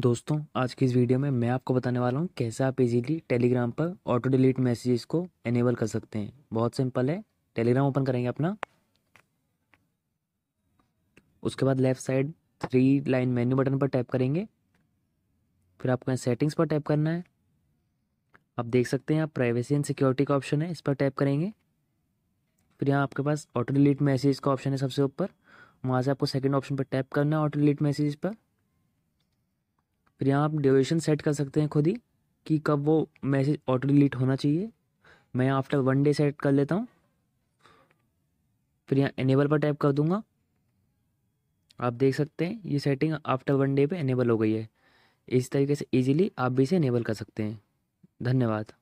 दोस्तों आज की इस वीडियो में मैं आपको बताने वाला हूँ कैसे आप इजीली टेलीग्राम पर ऑटो डिलीट मैसेजेस को एनेबल कर सकते हैं बहुत सिंपल है टेलीग्राम ओपन करेंगे अपना उसके बाद left side three line menu button पर टैप करेंगे फिर आपको यहाँ सेटिंग्स पर टैप करना है आप देख सकते हैं आप प्राइवेसी एंड सिक्योरिटी का ऑप्शन है इस पर टैप करेंगे फिर यहाँ आपके पास ऑटो डिलीट मैसेज का ऑप्शन है सबसे ऊपर वहाँ से आपको सेकेंड ऑप्शन पर टैप करना है ऑटो डिलीट मैसेज पर फिर यहाँ आप ड्यूरेशन सेट कर सकते हैं खुद ही कि कब वो मैसेज ऑटो डिलीट होना चाहिए मैं आफ्टर वन डे सेट कर लेता हूँ फिर यहाँ इनेबल पर टैप कर दूँगा आप देख सकते हैं ये सेटिंग आफ्टर वन डे पे इनेबल हो गई है इस तरीके से इजीली आप भी इसे इनेबल कर सकते हैं धन्यवाद